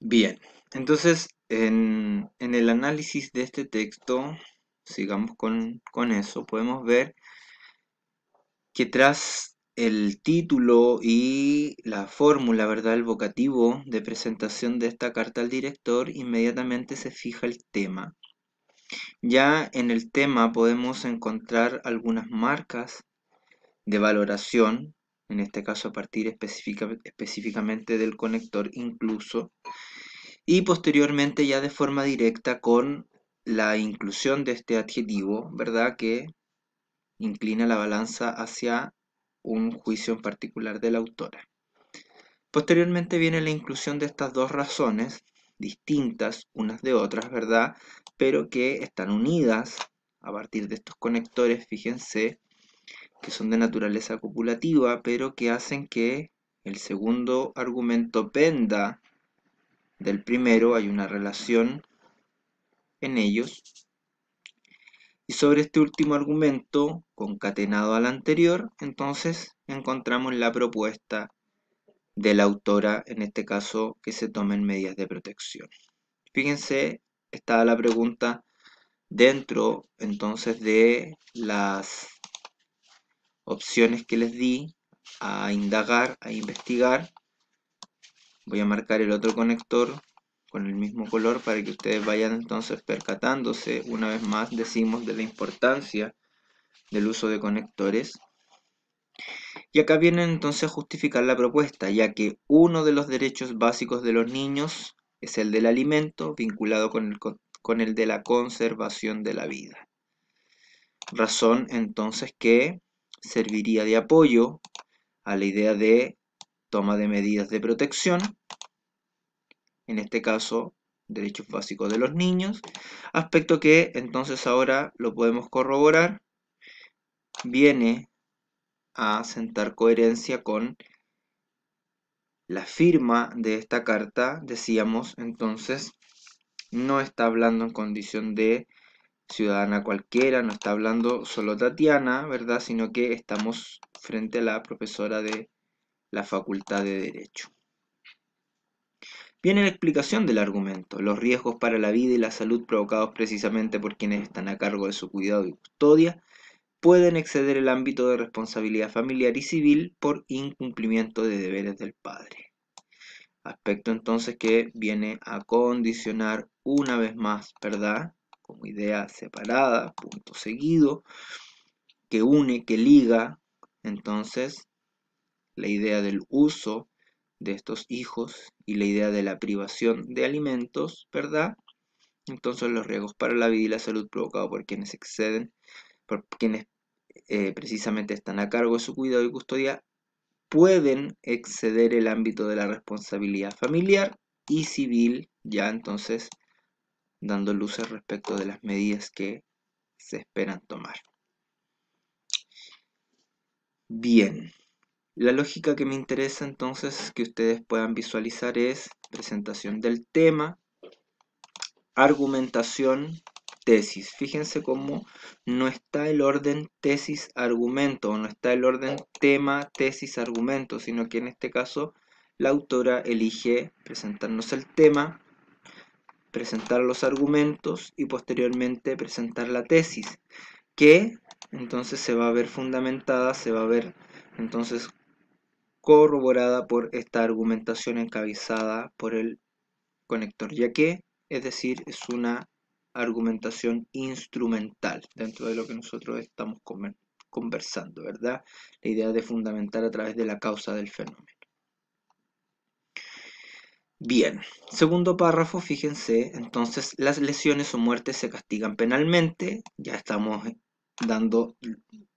Bien, entonces en, el análisis de este texto, sigamos con, con eso, podemos ver que tras el título y la fórmula, ¿verdad? El vocativo de presentación de esta carta al director, inmediatamente se fija el tema. Ya en el tema podemos encontrar algunas marcas de valoración en este caso a partir específicamente del conector incluso, y posteriormente ya de forma directa con la inclusión de este adjetivo, ¿verdad? Que inclina la balanza hacia un juicio en particular de la autora. Posteriormente viene la inclusión de estas dos razones, distintas unas de otras, ¿verdad? Pero que están unidas a partir de estos conectores, fíjense, que son de naturaleza copulativa, pero que hacen que el segundo argumento penda del primero, hay una relación en ellos. Y sobre este último argumento, concatenado al anterior, entonces encontramos la propuesta de la autora, en este caso, que se tomen medidas de protección. Fíjense, está la pregunta dentro entonces de las opciones que les di, a indagar, a investigar. Voy a marcar el otro conector con el mismo color para que ustedes vayan entonces percatándose. Una vez más decimos de la importancia del uso de conectores. Y acá vienen entonces a justificar la propuesta, ya que uno de los derechos básicos de los niños es el del alimento, vinculado con el, con el de la conservación de la vida. Razón entonces que serviría de apoyo a la idea de toma de medidas de protección, en este caso derechos básicos de los niños, aspecto que entonces ahora lo podemos corroborar, viene a sentar coherencia con la firma de esta carta, decíamos entonces, no está hablando en condición de ciudadana cualquiera, no está hablando solo Tatiana, ¿verdad? Sino que estamos frente a la profesora de la Facultad de Derecho. Viene la explicación del argumento, los riesgos para la vida y la salud provocados precisamente por quienes están a cargo de su cuidado y custodia pueden exceder el ámbito de responsabilidad familiar y civil por incumplimiento de deberes del padre. Aspecto entonces que viene a condicionar una vez más, ¿verdad? como idea separada, punto seguido, que une, que liga, entonces, la idea del uso de estos hijos y la idea de la privación de alimentos, ¿verdad? Entonces los riesgos para la vida y la salud provocados por quienes exceden, por quienes eh, precisamente están a cargo de su cuidado y custodia, pueden exceder el ámbito de la responsabilidad familiar y civil, ya entonces dando luces respecto de las medidas que se esperan tomar. Bien, la lógica que me interesa entonces que ustedes puedan visualizar es presentación del tema, argumentación, tesis. Fíjense cómo no está el orden tesis-argumento, no está el orden tema, tesis, argumento, sino que en este caso la autora elige presentarnos el tema, presentar los argumentos y posteriormente presentar la tesis, que entonces se va a ver fundamentada, se va a ver entonces corroborada por esta argumentación encabezada por el conector, ya que, es decir, es una argumentación instrumental dentro de lo que nosotros estamos conversando, ¿verdad? La idea de fundamentar a través de la causa del fenómeno. Bien, segundo párrafo, fíjense, entonces las lesiones o muertes se castigan penalmente, ya estamos dando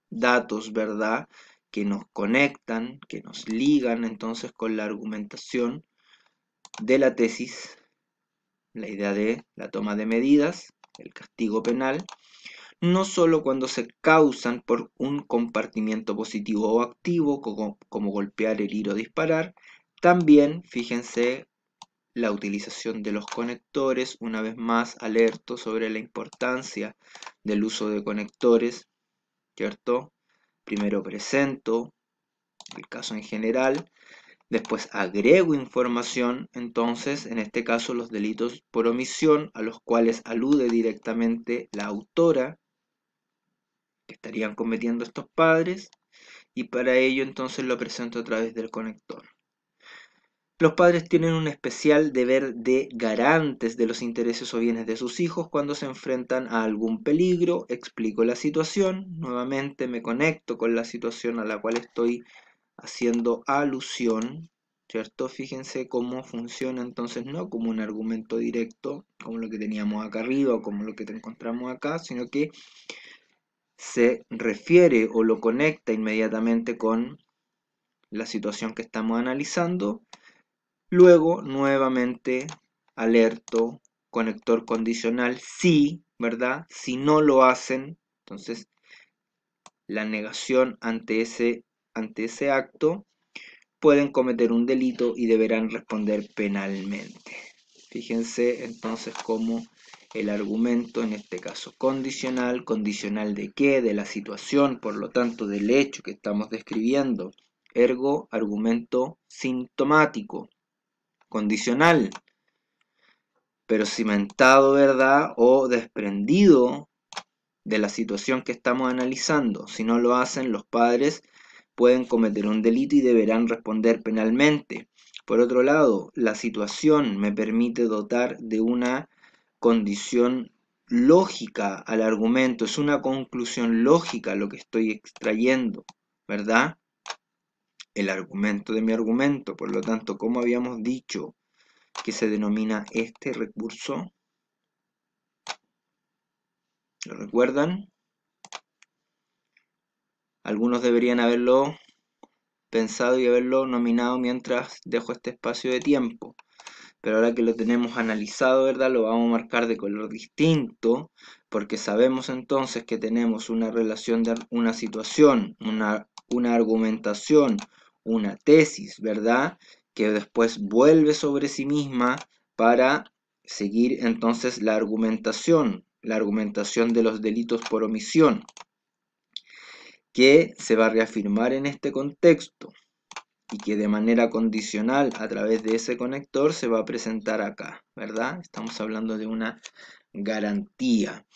datos, ¿verdad?, que nos conectan, que nos ligan entonces con la argumentación de la tesis, la idea de la toma de medidas, el castigo penal, no sólo cuando se causan por un compartimiento positivo o activo, como, como golpear, herir o disparar, también, fíjense, la utilización de los conectores, una vez más alerto sobre la importancia del uso de conectores, ¿cierto? Primero presento el caso en general, después agrego información, entonces en este caso los delitos por omisión a los cuales alude directamente la autora que estarían cometiendo estos padres y para ello entonces lo presento a través del conector. Los padres tienen un especial deber de garantes de los intereses o bienes de sus hijos cuando se enfrentan a algún peligro. Explico la situación, nuevamente me conecto con la situación a la cual estoy haciendo alusión, ¿cierto? Fíjense cómo funciona entonces no como un argumento directo, como lo que teníamos acá arriba o como lo que te encontramos acá, sino que se refiere o lo conecta inmediatamente con la situación que estamos analizando Luego, nuevamente, alerto, conector condicional, sí, ¿verdad? Si no lo hacen, entonces la negación ante ese, ante ese acto, pueden cometer un delito y deberán responder penalmente. Fíjense entonces cómo el argumento, en este caso condicional, condicional de qué, de la situación, por lo tanto del hecho que estamos describiendo, ergo argumento sintomático condicional, pero cimentado, ¿verdad? O desprendido de la situación que estamos analizando. Si no lo hacen, los padres pueden cometer un delito y deberán responder penalmente. Por otro lado, la situación me permite dotar de una condición lógica al argumento, es una conclusión lógica lo que estoy extrayendo, ¿verdad? el argumento de mi argumento. Por lo tanto, como habíamos dicho que se denomina este recurso? ¿Lo recuerdan? Algunos deberían haberlo pensado y haberlo nominado mientras dejo este espacio de tiempo. Pero ahora que lo tenemos analizado, ¿verdad? Lo vamos a marcar de color distinto, porque sabemos entonces que tenemos una relación de una situación, una, una argumentación, una tesis, ¿verdad? Que después vuelve sobre sí misma para seguir entonces la argumentación, la argumentación de los delitos por omisión, que se va a reafirmar en este contexto y que de manera condicional a través de ese conector se va a presentar acá, ¿verdad? Estamos hablando de una garantía.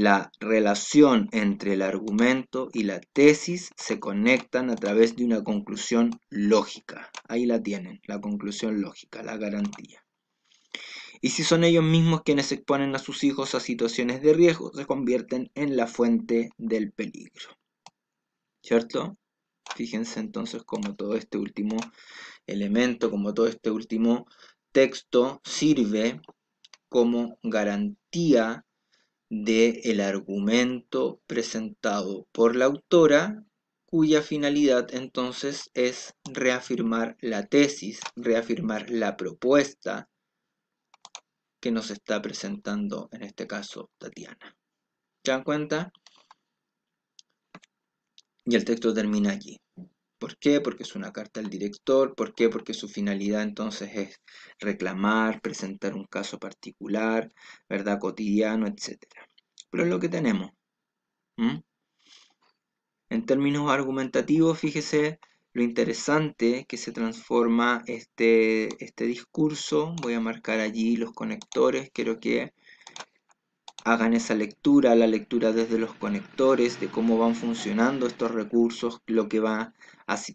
La relación entre el argumento y la tesis se conectan a través de una conclusión lógica. Ahí la tienen, la conclusión lógica, la garantía. Y si son ellos mismos quienes exponen a sus hijos a situaciones de riesgo, se convierten en la fuente del peligro. ¿Cierto? Fíjense entonces cómo todo este último elemento, como todo este último texto sirve como garantía del el argumento presentado por la autora, cuya finalidad entonces es reafirmar la tesis, reafirmar la propuesta que nos está presentando, en este caso, Tatiana. ¿Se dan cuenta? Y el texto termina aquí. ¿Por qué? Porque es una carta al director. ¿Por qué? Porque su finalidad entonces es reclamar, presentar un caso particular, ¿verdad? Cotidiano, etc. Pero es lo que tenemos. En términos argumentativos, fíjese lo interesante que se transforma este, este discurso. Voy a marcar allí los conectores. Quiero que hagan esa lectura, la lectura desde los conectores, de cómo van funcionando estos recursos, lo que, va,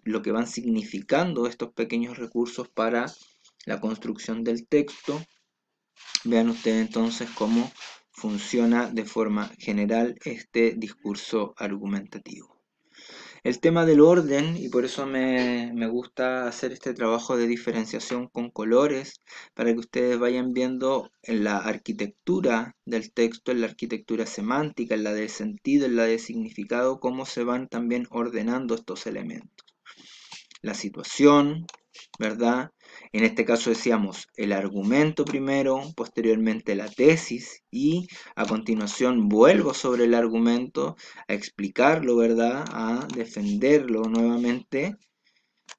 lo que van significando estos pequeños recursos para la construcción del texto. Vean ustedes entonces cómo funciona de forma general este discurso argumentativo el tema del orden, y por eso me, me, gusta hacer este trabajo de diferenciación con colores, para que ustedes vayan viendo en la arquitectura del texto, en la arquitectura semántica, en la de sentido, en la de significado, cómo se van también ordenando estos elementos. La situación, ¿verdad? En este caso decíamos el argumento primero, posteriormente la tesis y a continuación vuelvo sobre el argumento a explicarlo, ¿verdad? A defenderlo nuevamente,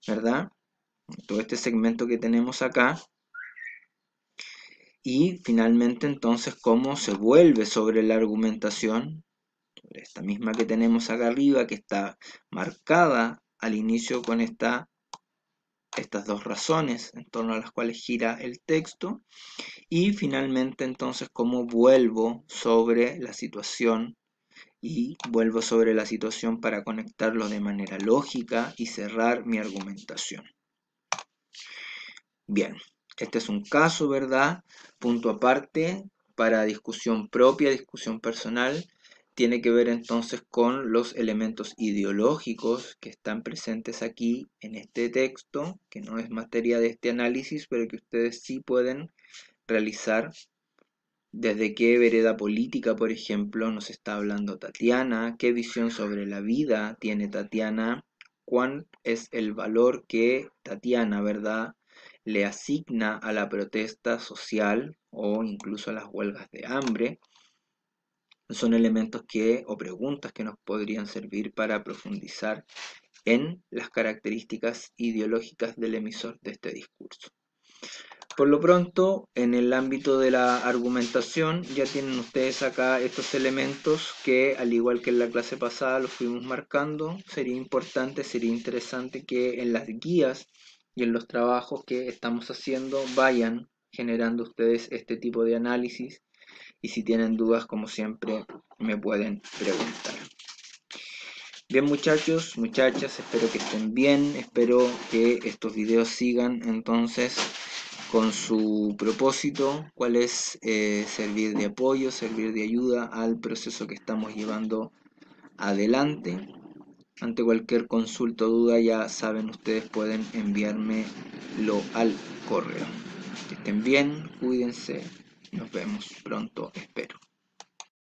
¿verdad? Todo este segmento que tenemos acá. Y finalmente entonces cómo se vuelve sobre la argumentación, esta misma que tenemos acá arriba, que está marcada al inicio con esta estas dos razones en torno a las cuales gira el texto y finalmente entonces cómo vuelvo sobre la situación y vuelvo sobre la situación para conectarlo de manera lógica y cerrar mi argumentación. Bien, este es un caso, ¿verdad? Punto aparte para discusión propia, discusión personal, tiene que ver entonces con los elementos ideológicos que están presentes aquí en este texto, que no es materia de este análisis, pero que ustedes sí pueden realizar desde qué vereda política, por ejemplo, nos está hablando Tatiana, qué visión sobre la vida tiene Tatiana, cuál es el valor que Tatiana, ¿verdad?, le asigna a la protesta social o incluso a las huelgas de hambre son elementos que o preguntas que nos podrían servir para profundizar en las características ideológicas del emisor de este discurso. Por lo pronto, en el ámbito de la argumentación, ya tienen ustedes acá estos elementos que, al igual que en la clase pasada, los fuimos marcando. Sería importante, sería interesante que en las guías y en los trabajos que estamos haciendo vayan generando ustedes este tipo de análisis y si tienen dudas, como siempre, me pueden preguntar. Bien muchachos, muchachas, espero que estén bien, espero que estos videos sigan entonces con su propósito, cuál es eh, servir de apoyo, servir de ayuda al proceso que estamos llevando adelante. Ante cualquier consulta o duda ya saben ustedes pueden enviármelo al correo. Que estén bien, cuídense, nos vemos pronto, espero.